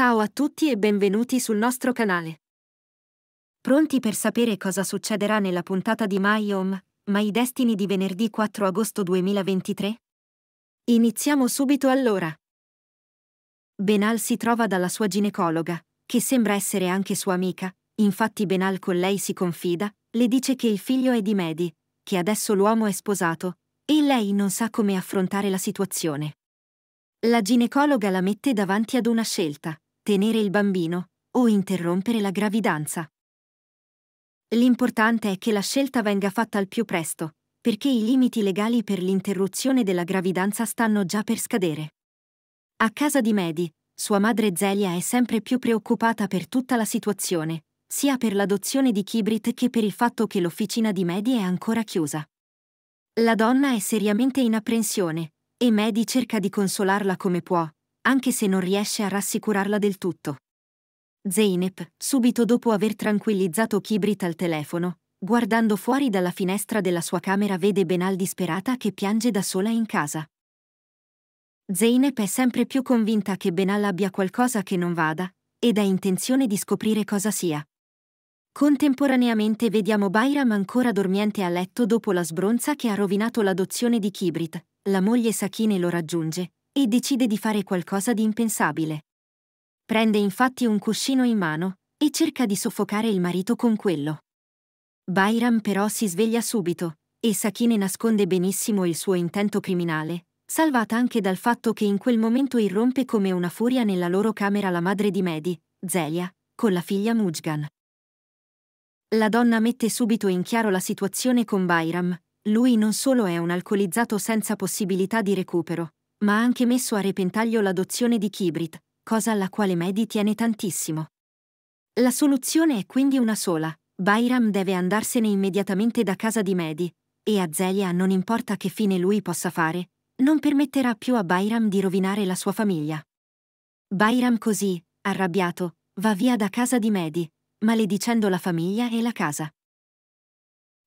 Ciao a tutti e benvenuti sul nostro canale. Pronti per sapere cosa succederà nella puntata di My Home, ma i destini di venerdì 4 agosto 2023? Iniziamo subito allora. Benal si trova dalla sua ginecologa, che sembra essere anche sua amica, infatti Benal con lei si confida, le dice che il figlio è di Medi, che adesso l'uomo è sposato, e lei non sa come affrontare la situazione. La ginecologa la mette davanti ad una scelta, tenere il bambino o interrompere la gravidanza. L'importante è che la scelta venga fatta al più presto, perché i limiti legali per l'interruzione della gravidanza stanno già per scadere. A casa di Medi, sua madre Zelia è sempre più preoccupata per tutta la situazione, sia per l'adozione di Kibrit che per il fatto che l'officina di Medi è ancora chiusa. La donna è seriamente in apprensione, e Medi cerca di consolarla come può, anche se non riesce a rassicurarla del tutto. Zeynep, subito dopo aver tranquillizzato Kibrit al telefono, guardando fuori dalla finestra della sua camera vede Benal disperata che piange da sola in casa. Zeynep è sempre più convinta che Benal abbia qualcosa che non vada, ed ha intenzione di scoprire cosa sia. Contemporaneamente vediamo Bayram ancora dormiente a letto dopo la sbronza che ha rovinato l'adozione di Kibrit, la moglie Sakine lo raggiunge, e decide di fare qualcosa di impensabile. Prende infatti un cuscino in mano e cerca di soffocare il marito con quello. Bayram però si sveglia subito e Sakine nasconde benissimo il suo intento criminale, salvata anche dal fatto che in quel momento irrompe come una furia nella loro camera la madre di Mehdi, Zelia, con la figlia Mujgan. La donna mette subito in chiaro la situazione con Bayram, lui non solo è un alcolizzato senza possibilità di recupero, ma ha anche messo a repentaglio l'adozione di Kibrit, cosa alla quale Mehdi tiene tantissimo. La soluzione è quindi una sola. Bairam deve andarsene immediatamente da casa di Mehdi, e a Zelia non importa che fine lui possa fare, non permetterà più a Bairam di rovinare la sua famiglia. Bairam così, arrabbiato, va via da casa di Mehdi, maledicendo la famiglia e la casa.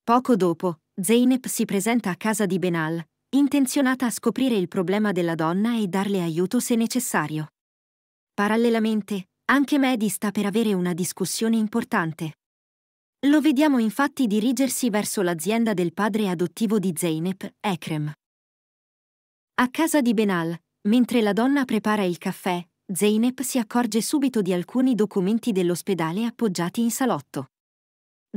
Poco dopo, Zeynep si presenta a casa di Benal, intenzionata a scoprire il problema della donna e darle aiuto se necessario. Parallelamente, anche Maddie sta per avere una discussione importante. Lo vediamo infatti dirigersi verso l'azienda del padre adottivo di Zeynep, Ekrem. A casa di Benal, mentre la donna prepara il caffè, Zeynep si accorge subito di alcuni documenti dell'ospedale appoggiati in salotto.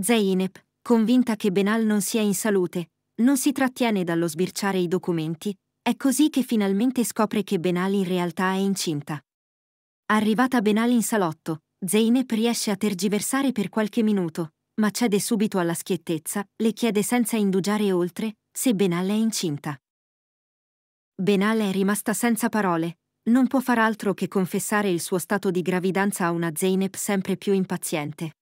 Zeynep, convinta che Benal non sia in salute, non si trattiene dallo sbirciare i documenti, è così che finalmente scopre che Benali in realtà è incinta. Arrivata Benali in salotto, Zeynep riesce a tergiversare per qualche minuto, ma cede subito alla schiettezza, le chiede senza indugiare oltre se Benal è incinta. Benal è rimasta senza parole, non può far altro che confessare il suo stato di gravidanza a una Zeynep sempre più impaziente.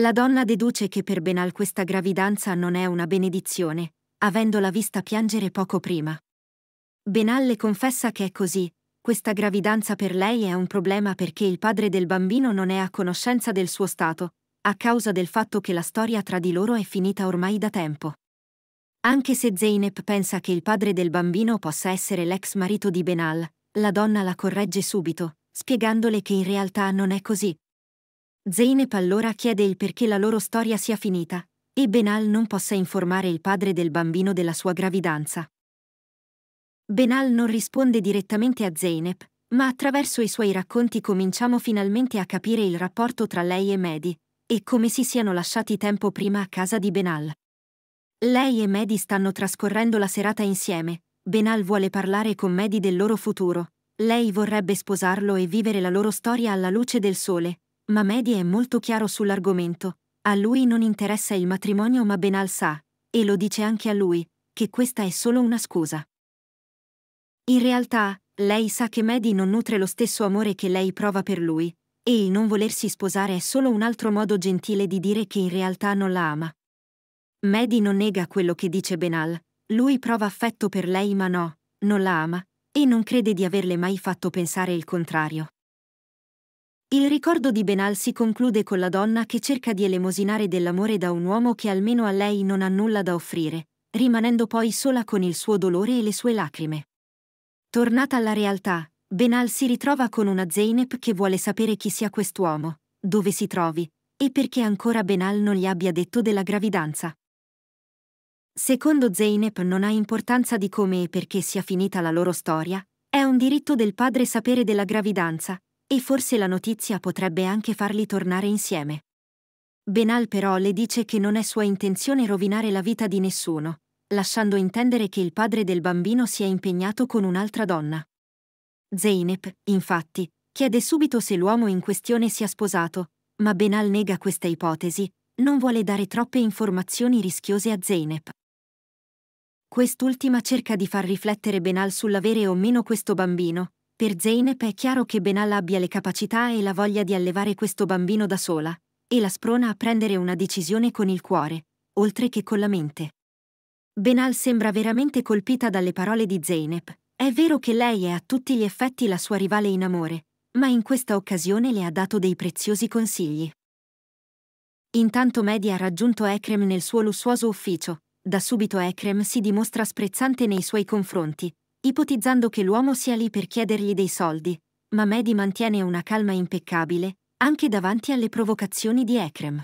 La donna deduce che per Benal questa gravidanza non è una benedizione, avendola vista piangere poco prima. Benal le confessa che è così, questa gravidanza per lei è un problema perché il padre del bambino non è a conoscenza del suo stato, a causa del fatto che la storia tra di loro è finita ormai da tempo. Anche se Zeynep pensa che il padre del bambino possa essere l'ex marito di Benal, la donna la corregge subito, spiegandole che in realtà non è così, Zeynep allora chiede il perché la loro storia sia finita, e Benal non possa informare il padre del bambino della sua gravidanza. Benal non risponde direttamente a Zeynep, ma attraverso i suoi racconti cominciamo finalmente a capire il rapporto tra lei e Mehdi, e come si siano lasciati tempo prima a casa di Benal. Lei e Mehdi stanno trascorrendo la serata insieme, Benal vuole parlare con Mehdi del loro futuro, lei vorrebbe sposarlo e vivere la loro storia alla luce del sole, ma Mamedi è molto chiaro sull'argomento. A lui non interessa il matrimonio ma Benal sa, e lo dice anche a lui, che questa è solo una scusa. In realtà, lei sa che Mehdi non nutre lo stesso amore che lei prova per lui, e il non volersi sposare è solo un altro modo gentile di dire che in realtà non la ama. Mehdi non nega quello che dice Benal, lui prova affetto per lei ma no, non la ama, e non crede di averle mai fatto pensare il contrario. Il ricordo di Benal si conclude con la donna che cerca di elemosinare dell'amore da un uomo che almeno a lei non ha nulla da offrire, rimanendo poi sola con il suo dolore e le sue lacrime. Tornata alla realtà, Benal si ritrova con una Zeynep che vuole sapere chi sia quest'uomo, dove si trovi, e perché ancora Benal non gli abbia detto della gravidanza. Secondo Zeynep non ha importanza di come e perché sia finita la loro storia, è un diritto del padre sapere della gravidanza, e forse la notizia potrebbe anche farli tornare insieme. Benal però le dice che non è sua intenzione rovinare la vita di nessuno, lasciando intendere che il padre del bambino sia impegnato con un'altra donna. Zeynep, infatti, chiede subito se l'uomo in questione sia sposato, ma Benal nega questa ipotesi, non vuole dare troppe informazioni rischiose a Zeynep. Quest'ultima cerca di far riflettere Benal sull'avere o meno questo bambino, per Zeynep è chiaro che Benalla abbia le capacità e la voglia di allevare questo bambino da sola, e la sprona a prendere una decisione con il cuore, oltre che con la mente. Benal sembra veramente colpita dalle parole di Zeynep. È vero che lei è a tutti gli effetti la sua rivale in amore, ma in questa occasione le ha dato dei preziosi consigli. Intanto Medi ha raggiunto Ekrem nel suo lussuoso ufficio. Da subito Ekrem si dimostra sprezzante nei suoi confronti, ipotizzando che l'uomo sia lì per chiedergli dei soldi, ma Mehdi mantiene una calma impeccabile, anche davanti alle provocazioni di Ekrem.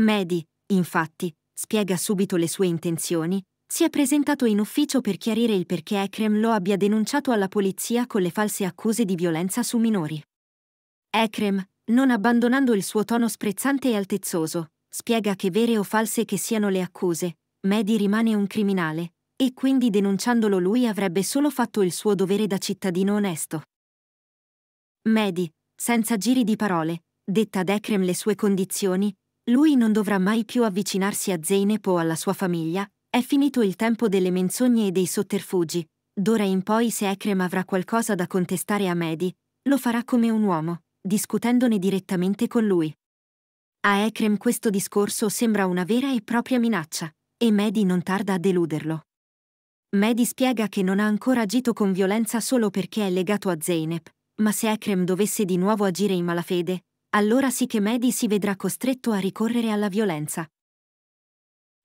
Mehdi, infatti, spiega subito le sue intenzioni, si è presentato in ufficio per chiarire il perché Ekrem lo abbia denunciato alla polizia con le false accuse di violenza su minori. Ekrem, non abbandonando il suo tono sprezzante e altezzoso, spiega che vere o false che siano le accuse, Mehdi rimane un criminale, e quindi denunciandolo lui avrebbe solo fatto il suo dovere da cittadino onesto. Medi, senza giri di parole, detta ad Ekrem le sue condizioni, lui non dovrà mai più avvicinarsi a Zeynep o alla sua famiglia, è finito il tempo delle menzogne e dei sotterfugi, d'ora in poi se Ekrem avrà qualcosa da contestare a Medi, lo farà come un uomo, discutendone direttamente con lui. A Ekrem questo discorso sembra una vera e propria minaccia, e Medi non tarda a deluderlo. Mehdi spiega che non ha ancora agito con violenza solo perché è legato a Zeynep, ma se Ekrem dovesse di nuovo agire in malafede, allora sì che Mehdi si vedrà costretto a ricorrere alla violenza.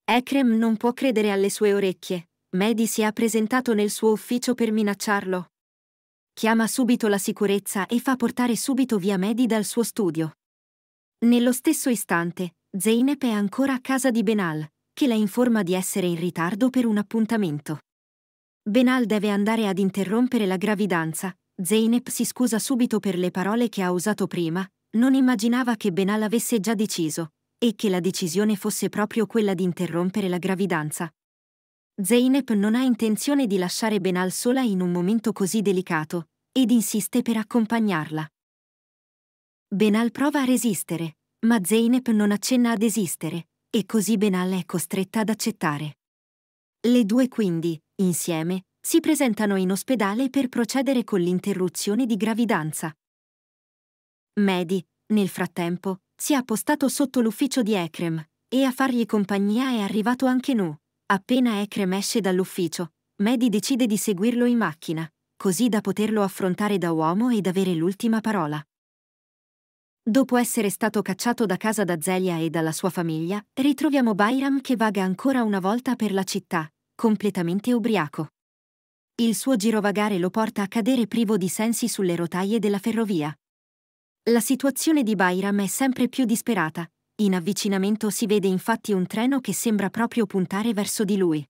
Ekrem non può credere alle sue orecchie. Mehdi si è presentato nel suo ufficio per minacciarlo. Chiama subito la sicurezza e fa portare subito via Mehdi dal suo studio. Nello stesso istante, Zeynep è ancora a casa di Benal, che la informa di essere in ritardo per un appuntamento. Benal deve andare ad interrompere la gravidanza. Zeynep si scusa subito per le parole che ha usato prima, non immaginava che Benal avesse già deciso, e che la decisione fosse proprio quella di interrompere la gravidanza. Zeynep non ha intenzione di lasciare Benal sola in un momento così delicato, ed insiste per accompagnarla. Benal prova a resistere, ma Zeynep non accenna ad esistere, e così Benal è costretta ad accettare. Le due quindi, insieme, si presentano in ospedale per procedere con l'interruzione di gravidanza. Mehdi, nel frattempo, si è appostato sotto l'ufficio di Ekrem e a fargli compagnia è arrivato anche Nu. Appena Ekrem esce dall'ufficio, Mehdi decide di seguirlo in macchina, così da poterlo affrontare da uomo ed avere l'ultima parola. Dopo essere stato cacciato da casa da Zelia e dalla sua famiglia, ritroviamo Bayram che vaga ancora una volta per la città, completamente ubriaco. Il suo girovagare lo porta a cadere privo di sensi sulle rotaie della ferrovia. La situazione di Bayram è sempre più disperata. In avvicinamento si vede infatti un treno che sembra proprio puntare verso di lui.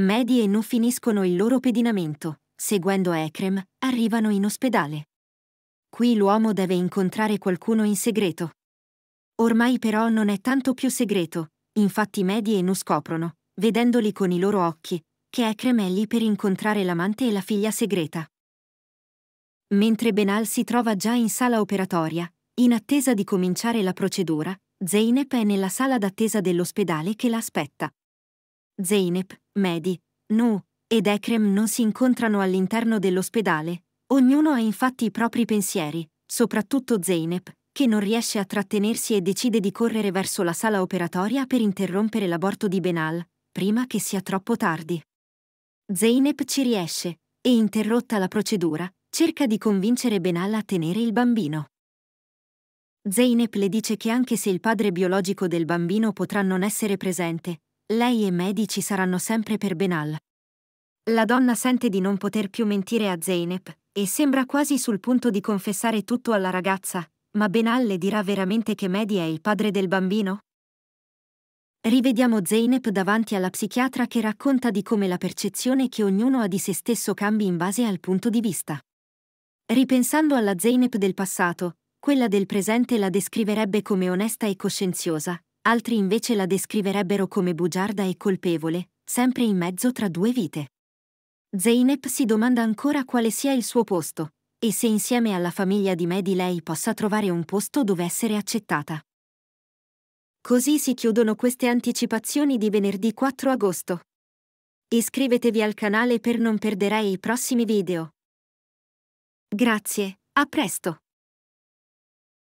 Medi e Nu finiscono il loro pedinamento. Seguendo Ekrem, arrivano in ospedale. Qui l'uomo deve incontrare qualcuno in segreto. Ormai però non è tanto più segreto, infatti Medi e Nu scoprono, vedendoli con i loro occhi, che è cremelli per incontrare l'amante e la figlia segreta. Mentre Benal si trova già in sala operatoria, in attesa di cominciare la procedura, Zeynep è nella sala d'attesa dell'ospedale che la aspetta. Zeynep, Mehdi, Nu ed Ekrem non si incontrano all'interno dell'ospedale, ognuno ha infatti i propri pensieri, soprattutto Zeynep, che non riesce a trattenersi e decide di correre verso la sala operatoria per interrompere l'aborto di Benal, prima che sia troppo tardi. Zeynep ci riesce e, interrotta la procedura, cerca di convincere Benalla a tenere il bambino. Zeynep le dice che anche se il padre biologico del bambino potrà non essere presente, lei e Mehdi ci saranno sempre per Benal. La donna sente di non poter più mentire a Zeynep e sembra quasi sul punto di confessare tutto alla ragazza, ma Benal le dirà veramente che Mehdi è il padre del bambino? Rivediamo Zeynep davanti alla psichiatra che racconta di come la percezione che ognuno ha di se stesso cambi in base al punto di vista. Ripensando alla Zeynep del passato, quella del presente la descriverebbe come onesta e coscienziosa, altri invece la descriverebbero come bugiarda e colpevole, sempre in mezzo tra due vite. Zeynep si domanda ancora quale sia il suo posto, e se insieme alla famiglia di Mehdi lei possa trovare un posto dove essere accettata. Così si chiudono queste anticipazioni di venerdì 4 agosto. Iscrivetevi al canale per non perdere i prossimi video. Grazie, a presto!